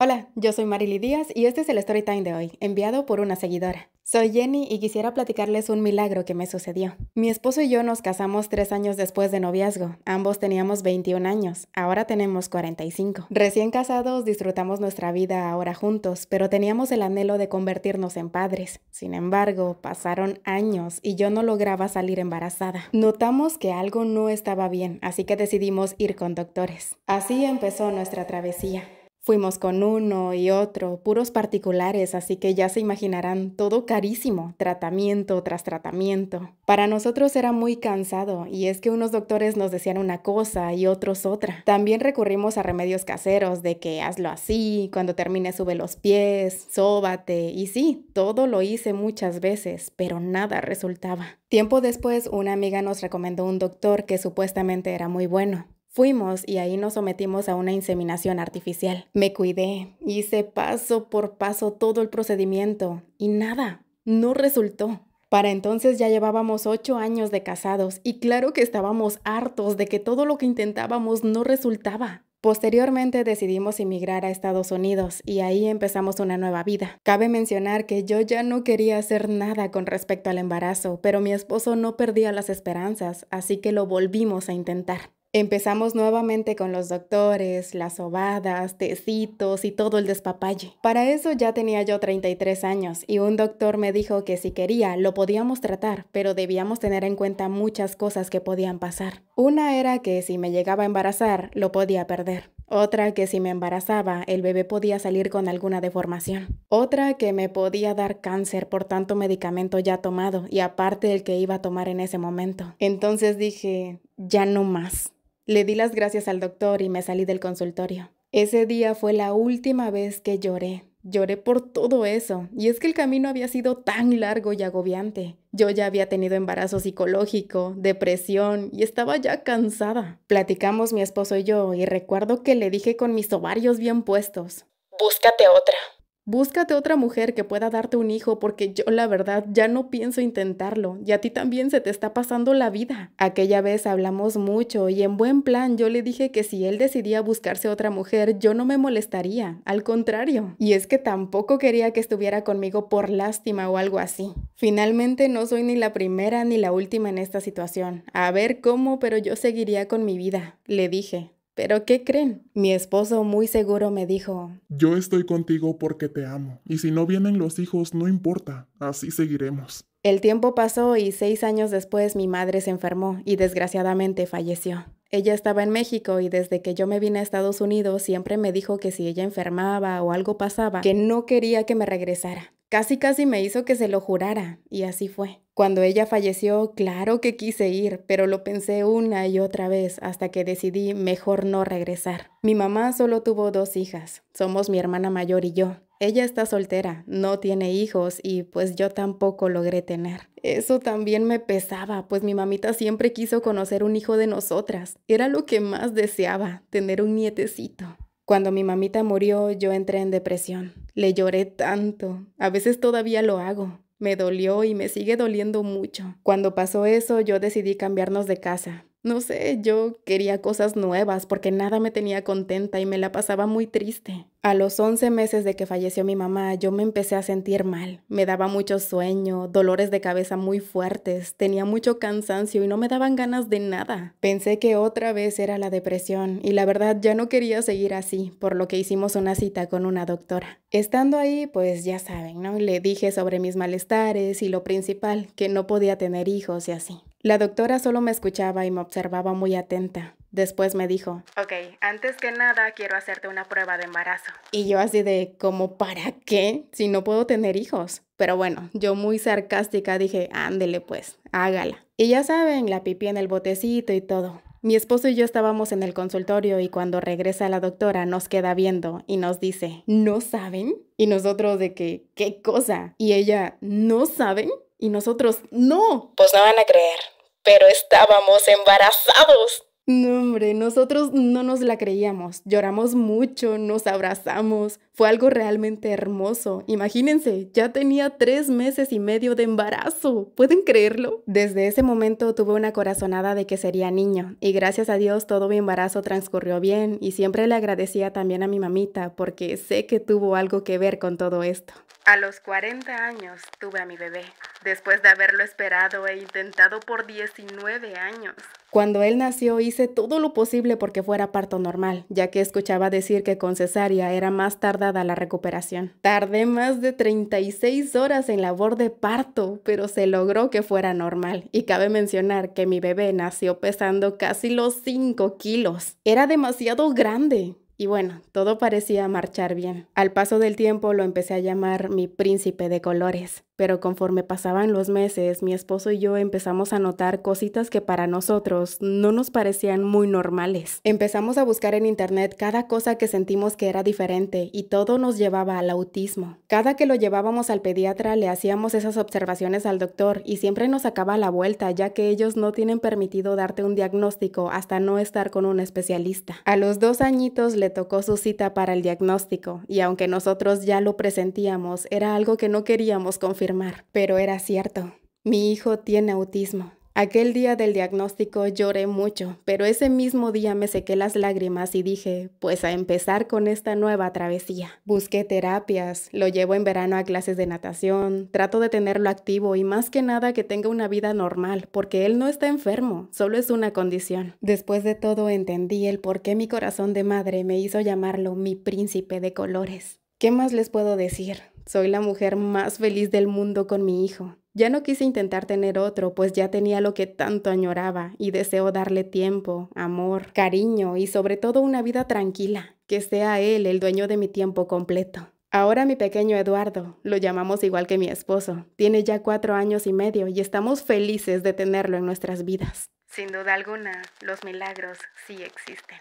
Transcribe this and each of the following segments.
Hola, yo soy Marily Díaz y este es el Storytime de hoy, enviado por una seguidora. Soy Jenny y quisiera platicarles un milagro que me sucedió. Mi esposo y yo nos casamos tres años después de noviazgo. Ambos teníamos 21 años, ahora tenemos 45. Recién casados disfrutamos nuestra vida ahora juntos, pero teníamos el anhelo de convertirnos en padres. Sin embargo, pasaron años y yo no lograba salir embarazada. Notamos que algo no estaba bien, así que decidimos ir con doctores. Así empezó nuestra travesía. Fuimos con uno y otro, puros particulares, así que ya se imaginarán todo carísimo, tratamiento tras tratamiento. Para nosotros era muy cansado y es que unos doctores nos decían una cosa y otros otra. También recurrimos a remedios caseros de que hazlo así, cuando termine sube los pies, sóbate y sí, todo lo hice muchas veces, pero nada resultaba. Tiempo después una amiga nos recomendó un doctor que supuestamente era muy bueno. Fuimos y ahí nos sometimos a una inseminación artificial. Me cuidé, hice paso por paso todo el procedimiento y nada, no resultó. Para entonces ya llevábamos ocho años de casados y claro que estábamos hartos de que todo lo que intentábamos no resultaba. Posteriormente decidimos emigrar a Estados Unidos y ahí empezamos una nueva vida. Cabe mencionar que yo ya no quería hacer nada con respecto al embarazo, pero mi esposo no perdía las esperanzas, así que lo volvimos a intentar. Empezamos nuevamente con los doctores, las ovadas, tecitos y todo el despapalle. Para eso ya tenía yo 33 años y un doctor me dijo que si quería lo podíamos tratar, pero debíamos tener en cuenta muchas cosas que podían pasar. Una era que si me llegaba a embarazar, lo podía perder. Otra que si me embarazaba, el bebé podía salir con alguna deformación. Otra que me podía dar cáncer por tanto medicamento ya tomado y aparte el que iba a tomar en ese momento. Entonces dije, ya no más. Le di las gracias al doctor y me salí del consultorio. Ese día fue la última vez que lloré. Lloré por todo eso, y es que el camino había sido tan largo y agobiante. Yo ya había tenido embarazo psicológico, depresión, y estaba ya cansada. Platicamos mi esposo y yo, y recuerdo que le dije con mis ovarios bien puestos, Búscate otra. Búscate otra mujer que pueda darte un hijo porque yo la verdad ya no pienso intentarlo y a ti también se te está pasando la vida. Aquella vez hablamos mucho y en buen plan yo le dije que si él decidía buscarse otra mujer yo no me molestaría, al contrario. Y es que tampoco quería que estuviera conmigo por lástima o algo así. Finalmente no soy ni la primera ni la última en esta situación. A ver cómo, pero yo seguiría con mi vida, le dije. Pero ¿qué creen? Mi esposo muy seguro me dijo, Yo estoy contigo porque te amo, y si no vienen los hijos, no importa, así seguiremos. El tiempo pasó y seis años después mi madre se enfermó y desgraciadamente falleció. Ella estaba en México y desde que yo me vine a Estados Unidos siempre me dijo que si ella enfermaba o algo pasaba, que no quería que me regresara. Casi casi me hizo que se lo jurara, y así fue. Cuando ella falleció, claro que quise ir, pero lo pensé una y otra vez hasta que decidí mejor no regresar. Mi mamá solo tuvo dos hijas, somos mi hermana mayor y yo. Ella está soltera, no tiene hijos y pues yo tampoco logré tener. Eso también me pesaba, pues mi mamita siempre quiso conocer un hijo de nosotras. Era lo que más deseaba, tener un nietecito. Cuando mi mamita murió, yo entré en depresión. Le lloré tanto. A veces todavía lo hago. Me dolió y me sigue doliendo mucho. Cuando pasó eso, yo decidí cambiarnos de casa. No sé, yo quería cosas nuevas porque nada me tenía contenta y me la pasaba muy triste. A los 11 meses de que falleció mi mamá, yo me empecé a sentir mal. Me daba mucho sueño, dolores de cabeza muy fuertes, tenía mucho cansancio y no me daban ganas de nada. Pensé que otra vez era la depresión y la verdad ya no quería seguir así, por lo que hicimos una cita con una doctora. Estando ahí, pues ya saben, ¿no? Le dije sobre mis malestares y lo principal, que no podía tener hijos y así. La doctora solo me escuchaba y me observaba muy atenta. Después me dijo, ok, antes que nada quiero hacerte una prueba de embarazo. Y yo así de, ¿cómo? para qué? Si no puedo tener hijos. Pero bueno, yo muy sarcástica dije, ándele pues, hágala. Y ya saben, la pipí en el botecito y todo. Mi esposo y yo estábamos en el consultorio y cuando regresa la doctora nos queda viendo y nos dice, ¿no saben? Y nosotros de que, ¿qué cosa? Y ella, ¿no saben? Y nosotros, no. Pues no van a creer, pero estábamos embarazados. No, hombre, nosotros no nos la creíamos. Lloramos mucho, nos abrazamos. Fue algo realmente hermoso. Imagínense, ya tenía tres meses y medio de embarazo. ¿Pueden creerlo? Desde ese momento tuve una corazonada de que sería niño. Y gracias a Dios todo mi embarazo transcurrió bien. Y siempre le agradecía también a mi mamita porque sé que tuvo algo que ver con todo esto. A los 40 años tuve a mi bebé, después de haberlo esperado e intentado por 19 años. Cuando él nació hice todo lo posible porque fuera parto normal, ya que escuchaba decir que con cesárea era más tardada la recuperación. Tardé más de 36 horas en labor de parto, pero se logró que fuera normal. Y cabe mencionar que mi bebé nació pesando casi los 5 kilos. Era demasiado grande. Y bueno, todo parecía marchar bien. Al paso del tiempo lo empecé a llamar mi príncipe de colores. Pero conforme pasaban los meses, mi esposo y yo empezamos a notar cositas que para nosotros no nos parecían muy normales. Empezamos a buscar en internet cada cosa que sentimos que era diferente y todo nos llevaba al autismo. Cada que lo llevábamos al pediatra le hacíamos esas observaciones al doctor y siempre nos sacaba la vuelta ya que ellos no tienen permitido darte un diagnóstico hasta no estar con un especialista. A los dos añitos le tocó su cita para el diagnóstico y aunque nosotros ya lo presentíamos, era algo que no queríamos confirmar pero era cierto. Mi hijo tiene autismo. Aquel día del diagnóstico lloré mucho, pero ese mismo día me sequé las lágrimas y dije, pues a empezar con esta nueva travesía. Busqué terapias, lo llevo en verano a clases de natación, trato de tenerlo activo y más que nada que tenga una vida normal, porque él no está enfermo, solo es una condición. Después de todo entendí el por qué mi corazón de madre me hizo llamarlo mi príncipe de colores. ¿Qué más les puedo decir? Soy la mujer más feliz del mundo con mi hijo. Ya no quise intentar tener otro, pues ya tenía lo que tanto añoraba y deseo darle tiempo, amor, cariño y sobre todo una vida tranquila, que sea él el dueño de mi tiempo completo. Ahora mi pequeño Eduardo, lo llamamos igual que mi esposo, tiene ya cuatro años y medio y estamos felices de tenerlo en nuestras vidas. Sin duda alguna, los milagros sí existen.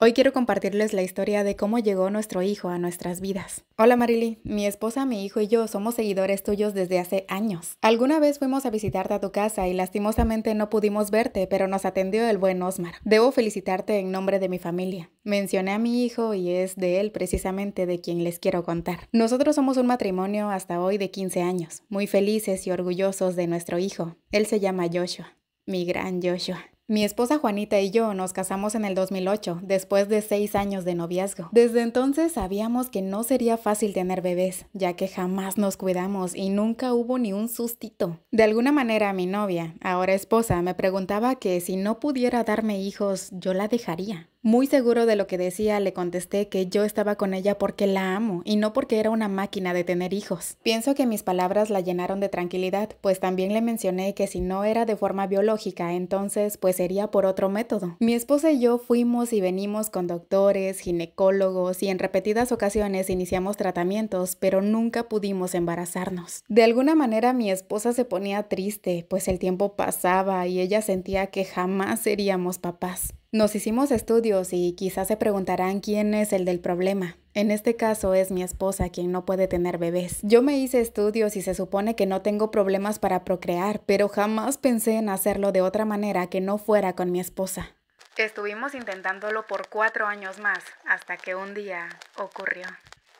Hoy quiero compartirles la historia de cómo llegó nuestro hijo a nuestras vidas. Hola Marily, mi esposa, mi hijo y yo somos seguidores tuyos desde hace años. Alguna vez fuimos a visitarte a tu casa y lastimosamente no pudimos verte, pero nos atendió el buen Osmar. Debo felicitarte en nombre de mi familia. Mencioné a mi hijo y es de él precisamente de quien les quiero contar. Nosotros somos un matrimonio hasta hoy de 15 años, muy felices y orgullosos de nuestro hijo. Él se llama Joshua, mi gran Joshua. Mi esposa Juanita y yo nos casamos en el 2008, después de seis años de noviazgo. Desde entonces sabíamos que no sería fácil tener bebés, ya que jamás nos cuidamos y nunca hubo ni un sustito. De alguna manera mi novia, ahora esposa, me preguntaba que si no pudiera darme hijos, yo la dejaría. Muy seguro de lo que decía, le contesté que yo estaba con ella porque la amo y no porque era una máquina de tener hijos. Pienso que mis palabras la llenaron de tranquilidad, pues también le mencioné que si no era de forma biológica, entonces pues sería por otro método. Mi esposa y yo fuimos y venimos con doctores, ginecólogos y en repetidas ocasiones iniciamos tratamientos, pero nunca pudimos embarazarnos. De alguna manera mi esposa se ponía triste, pues el tiempo pasaba y ella sentía que jamás seríamos papás. Nos hicimos estudios y quizás se preguntarán quién es el del problema. En este caso es mi esposa quien no puede tener bebés. Yo me hice estudios y se supone que no tengo problemas para procrear, pero jamás pensé en hacerlo de otra manera que no fuera con mi esposa. Estuvimos intentándolo por cuatro años más, hasta que un día ocurrió.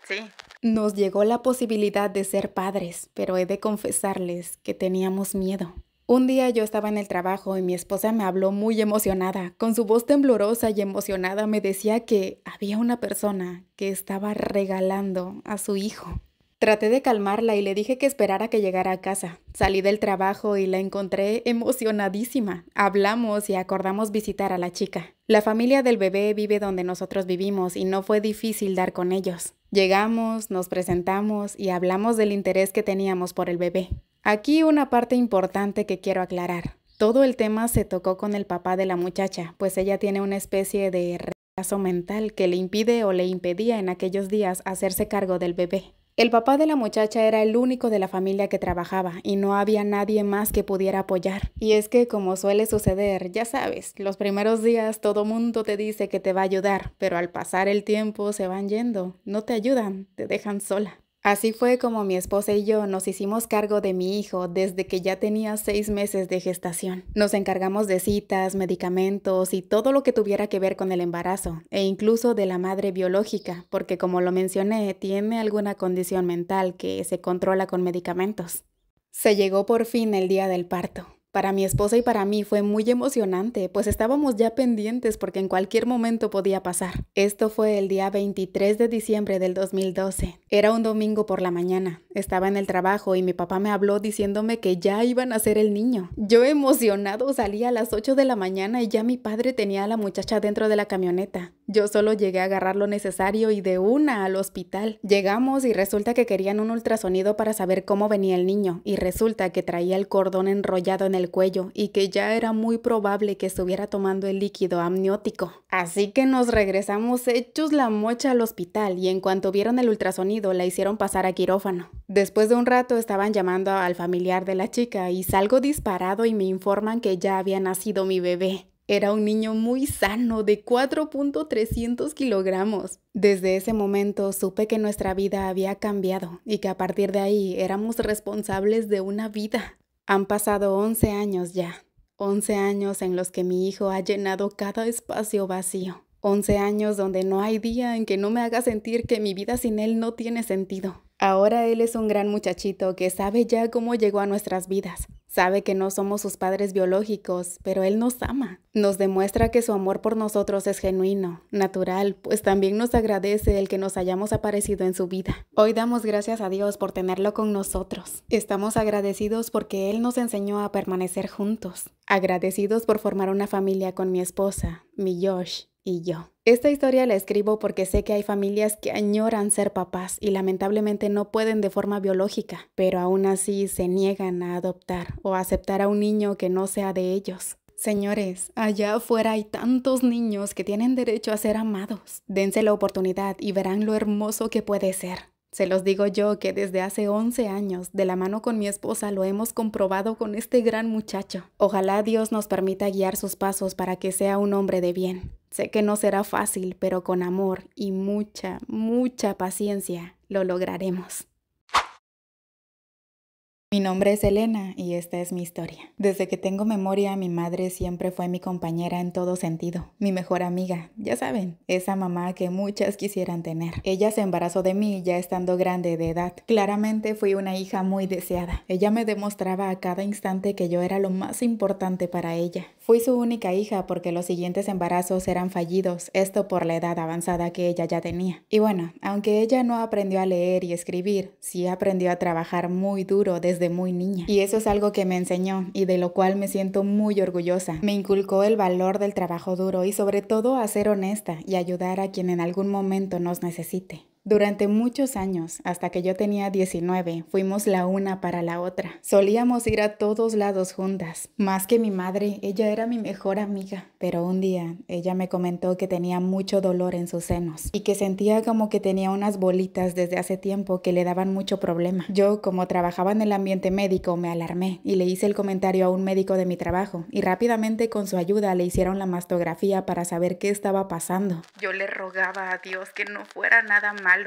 Sí. Nos llegó la posibilidad de ser padres, pero he de confesarles que teníamos miedo. Un día yo estaba en el trabajo y mi esposa me habló muy emocionada. Con su voz temblorosa y emocionada me decía que había una persona que estaba regalando a su hijo. Traté de calmarla y le dije que esperara que llegara a casa. Salí del trabajo y la encontré emocionadísima. Hablamos y acordamos visitar a la chica. La familia del bebé vive donde nosotros vivimos y no fue difícil dar con ellos. Llegamos, nos presentamos y hablamos del interés que teníamos por el bebé. Aquí una parte importante que quiero aclarar. Todo el tema se tocó con el papá de la muchacha, pues ella tiene una especie de retraso mental que le impide o le impedía en aquellos días hacerse cargo del bebé. El papá de la muchacha era el único de la familia que trabajaba y no había nadie más que pudiera apoyar. Y es que como suele suceder, ya sabes, los primeros días todo mundo te dice que te va a ayudar, pero al pasar el tiempo se van yendo, no te ayudan, te dejan sola. Así fue como mi esposa y yo nos hicimos cargo de mi hijo desde que ya tenía seis meses de gestación. Nos encargamos de citas, medicamentos y todo lo que tuviera que ver con el embarazo, e incluso de la madre biológica, porque como lo mencioné, tiene alguna condición mental que se controla con medicamentos. Se llegó por fin el día del parto. Para mi esposa y para mí fue muy emocionante, pues estábamos ya pendientes porque en cualquier momento podía pasar. Esto fue el día 23 de diciembre del 2012. Era un domingo por la mañana. Estaba en el trabajo y mi papá me habló diciéndome que ya iban a ser el niño. Yo emocionado salí a las 8 de la mañana y ya mi padre tenía a la muchacha dentro de la camioneta. Yo solo llegué a agarrar lo necesario y de una al hospital. Llegamos y resulta que querían un ultrasonido para saber cómo venía el niño y resulta que traía el cordón enrollado en el cuello y que ya era muy probable que estuviera tomando el líquido amniótico. Así que nos regresamos hechos la mocha al hospital y en cuanto vieron el ultrasonido la hicieron pasar a quirófano. Después de un rato estaban llamando al familiar de la chica y salgo disparado y me informan que ya había nacido mi bebé. Era un niño muy sano de 4.300 kilogramos. Desde ese momento supe que nuestra vida había cambiado y que a partir de ahí éramos responsables de una vida. Han pasado 11 años ya. 11 años en los que mi hijo ha llenado cada espacio vacío. 11 años donde no hay día en que no me haga sentir que mi vida sin él no tiene sentido. Ahora él es un gran muchachito que sabe ya cómo llegó a nuestras vidas. Sabe que no somos sus padres biológicos, pero él nos ama. Nos demuestra que su amor por nosotros es genuino, natural, pues también nos agradece el que nos hayamos aparecido en su vida. Hoy damos gracias a Dios por tenerlo con nosotros. Estamos agradecidos porque Él nos enseñó a permanecer juntos. Agradecidos por formar una familia con mi esposa, mi Josh, esta historia la escribo porque sé que hay familias que añoran ser papás y lamentablemente no pueden de forma biológica, pero aún así se niegan a adoptar o aceptar a un niño que no sea de ellos. Señores, allá afuera hay tantos niños que tienen derecho a ser amados. Dense la oportunidad y verán lo hermoso que puede ser. Se los digo yo que desde hace 11 años, de la mano con mi esposa, lo hemos comprobado con este gran muchacho. Ojalá Dios nos permita guiar sus pasos para que sea un hombre de bien. Sé que no será fácil, pero con amor y mucha, mucha paciencia lo lograremos. Mi nombre es Elena y esta es mi historia. Desde que tengo memoria, mi madre siempre fue mi compañera en todo sentido, mi mejor amiga, ya saben, esa mamá que muchas quisieran tener. Ella se embarazó de mí ya estando grande de edad. Claramente fui una hija muy deseada. Ella me demostraba a cada instante que yo era lo más importante para ella. Fui su única hija porque los siguientes embarazos eran fallidos, esto por la edad avanzada que ella ya tenía. Y bueno, aunque ella no aprendió a leer y escribir, sí aprendió a trabajar muy duro desde muy niña. Y eso es algo que me enseñó y de lo cual me siento muy orgullosa. Me inculcó el valor del trabajo duro y sobre todo a ser honesta y ayudar a quien en algún momento nos necesite. Durante muchos años, hasta que yo tenía 19, fuimos la una para la otra. Solíamos ir a todos lados juntas. Más que mi madre, ella era mi mejor amiga. Pero un día, ella me comentó que tenía mucho dolor en sus senos y que sentía como que tenía unas bolitas desde hace tiempo que le daban mucho problema. Yo, como trabajaba en el ambiente médico, me alarmé y le hice el comentario a un médico de mi trabajo y rápidamente con su ayuda le hicieron la mastografía para saber qué estaba pasando. Yo le rogaba a Dios que no fuera nada malo.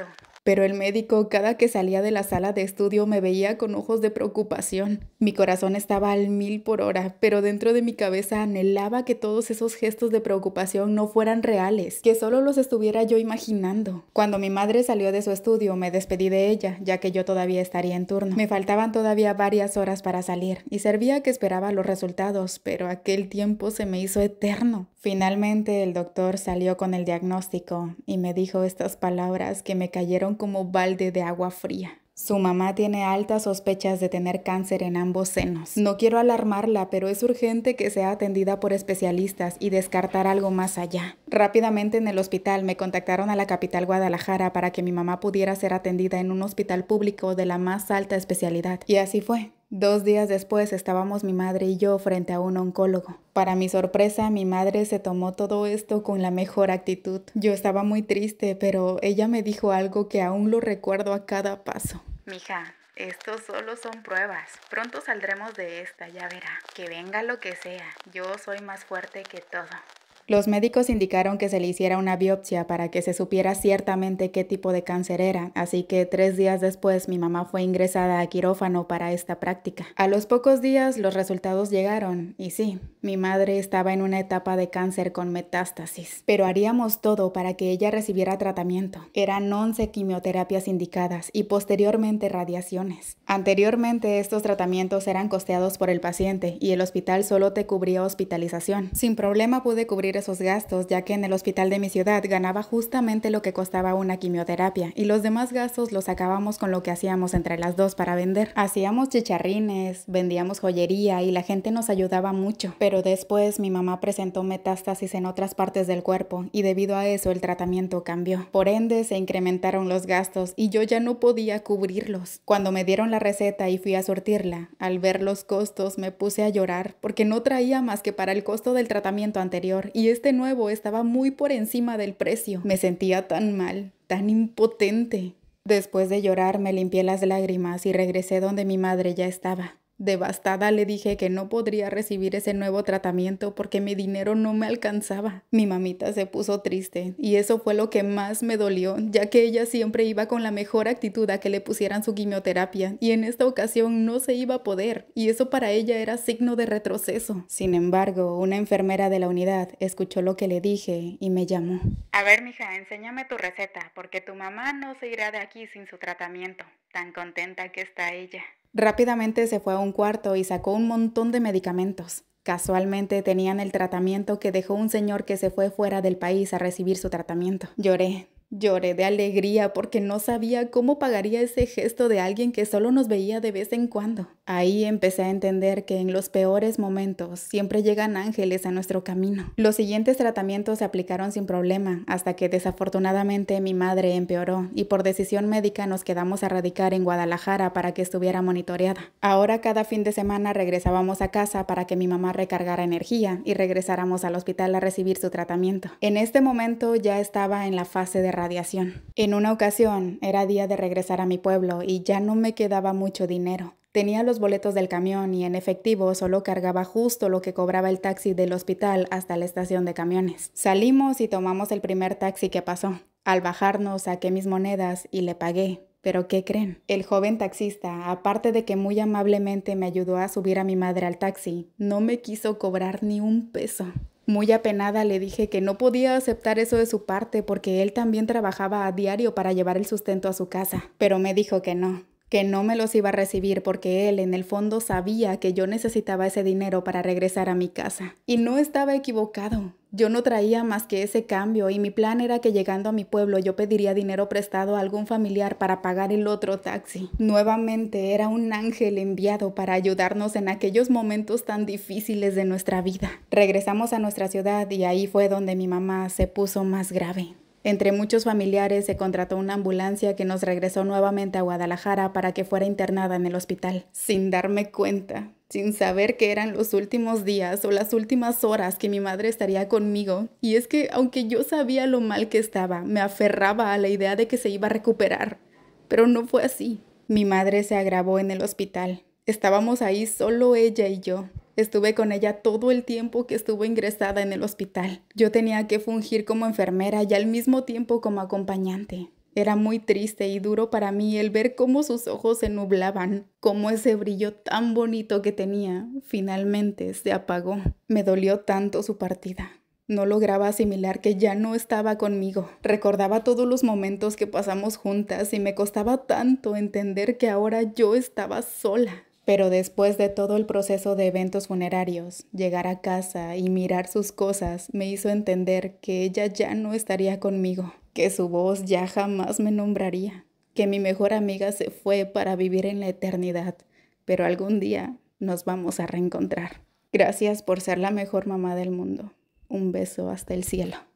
Pero el médico cada que salía de la sala de estudio me veía con ojos de preocupación. Mi corazón estaba al mil por hora, pero dentro de mi cabeza anhelaba que todos esos gestos de preocupación no fueran reales, que solo los estuviera yo imaginando. Cuando mi madre salió de su estudio, me despedí de ella, ya que yo todavía estaría en turno. Me faltaban todavía varias horas para salir, y servía que esperaba los resultados, pero aquel tiempo se me hizo eterno. Finalmente el doctor salió con el diagnóstico y me dijo estas palabras que me cayeron como balde de agua fría. Su mamá tiene altas sospechas de tener cáncer en ambos senos. No quiero alarmarla, pero es urgente que sea atendida por especialistas y descartar algo más allá. Rápidamente en el hospital me contactaron a la capital Guadalajara para que mi mamá pudiera ser atendida en un hospital público de la más alta especialidad. Y así fue. Dos días después estábamos mi madre y yo frente a un oncólogo. Para mi sorpresa, mi madre se tomó todo esto con la mejor actitud. Yo estaba muy triste, pero ella me dijo algo que aún lo recuerdo a cada paso. Mija, esto solo son pruebas. Pronto saldremos de esta, ya verá. Que venga lo que sea. Yo soy más fuerte que todo. Los médicos indicaron que se le hiciera una biopsia para que se supiera ciertamente qué tipo de cáncer era, así que tres días después mi mamá fue ingresada a quirófano para esta práctica. A los pocos días los resultados llegaron, y sí, mi madre estaba en una etapa de cáncer con metástasis, pero haríamos todo para que ella recibiera tratamiento. Eran 11 quimioterapias indicadas y posteriormente radiaciones. Anteriormente estos tratamientos eran costeados por el paciente y el hospital solo te cubría hospitalización. Sin problema pude cubrir esos gastos, ya que en el hospital de mi ciudad ganaba justamente lo que costaba una quimioterapia y los demás gastos los sacábamos con lo que hacíamos entre las dos para vender. Hacíamos chicharrines, vendíamos joyería y la gente nos ayudaba mucho, pero después mi mamá presentó metástasis en otras partes del cuerpo y debido a eso el tratamiento cambió. Por ende se incrementaron los gastos y yo ya no podía cubrirlos. Cuando me dieron la receta y fui a sortirla, al ver los costos me puse a llorar porque no traía más que para el costo del tratamiento anterior y y este nuevo estaba muy por encima del precio. Me sentía tan mal, tan impotente. Después de llorar me limpié las lágrimas y regresé donde mi madre ya estaba. Devastada le dije que no podría recibir ese nuevo tratamiento porque mi dinero no me alcanzaba. Mi mamita se puso triste y eso fue lo que más me dolió, ya que ella siempre iba con la mejor actitud a que le pusieran su quimioterapia y en esta ocasión no se iba a poder y eso para ella era signo de retroceso. Sin embargo, una enfermera de la unidad escuchó lo que le dije y me llamó. A ver, mija, enséñame tu receta porque tu mamá no se irá de aquí sin su tratamiento. Tan contenta que está ella. Rápidamente se fue a un cuarto y sacó un montón de medicamentos. Casualmente tenían el tratamiento que dejó un señor que se fue fuera del país a recibir su tratamiento. Lloré, Lloré de alegría porque no sabía cómo pagaría ese gesto de alguien que solo nos veía de vez en cuando. Ahí empecé a entender que en los peores momentos siempre llegan ángeles a nuestro camino. Los siguientes tratamientos se aplicaron sin problema hasta que desafortunadamente mi madre empeoró y por decisión médica nos quedamos a radicar en Guadalajara para que estuviera monitoreada. Ahora cada fin de semana regresábamos a casa para que mi mamá recargara energía y regresáramos al hospital a recibir su tratamiento. En este momento ya estaba en la fase de radiación. En una ocasión era día de regresar a mi pueblo y ya no me quedaba mucho dinero. Tenía los boletos del camión y en efectivo solo cargaba justo lo que cobraba el taxi del hospital hasta la estación de camiones. Salimos y tomamos el primer taxi que pasó. Al bajarnos saqué mis monedas y le pagué. Pero ¿qué creen? El joven taxista, aparte de que muy amablemente me ayudó a subir a mi madre al taxi, no me quiso cobrar ni un peso. Muy apenada le dije que no podía aceptar eso de su parte porque él también trabajaba a diario para llevar el sustento a su casa, pero me dijo que no, que no me los iba a recibir porque él en el fondo sabía que yo necesitaba ese dinero para regresar a mi casa. Y no estaba equivocado. Yo no traía más que ese cambio y mi plan era que llegando a mi pueblo yo pediría dinero prestado a algún familiar para pagar el otro taxi. Nuevamente era un ángel enviado para ayudarnos en aquellos momentos tan difíciles de nuestra vida. Regresamos a nuestra ciudad y ahí fue donde mi mamá se puso más grave. Entre muchos familiares se contrató una ambulancia que nos regresó nuevamente a Guadalajara para que fuera internada en el hospital, sin darme cuenta, sin saber que eran los últimos días o las últimas horas que mi madre estaría conmigo. Y es que aunque yo sabía lo mal que estaba, me aferraba a la idea de que se iba a recuperar. Pero no fue así. Mi madre se agravó en el hospital. Estábamos ahí solo ella y yo. Estuve con ella todo el tiempo que estuvo ingresada en el hospital. Yo tenía que fungir como enfermera y al mismo tiempo como acompañante. Era muy triste y duro para mí el ver cómo sus ojos se nublaban, cómo ese brillo tan bonito que tenía finalmente se apagó. Me dolió tanto su partida. No lograba asimilar que ya no estaba conmigo. Recordaba todos los momentos que pasamos juntas y me costaba tanto entender que ahora yo estaba sola. Pero después de todo el proceso de eventos funerarios, llegar a casa y mirar sus cosas me hizo entender que ella ya no estaría conmigo, que su voz ya jamás me nombraría, que mi mejor amiga se fue para vivir en la eternidad, pero algún día nos vamos a reencontrar. Gracias por ser la mejor mamá del mundo. Un beso hasta el cielo.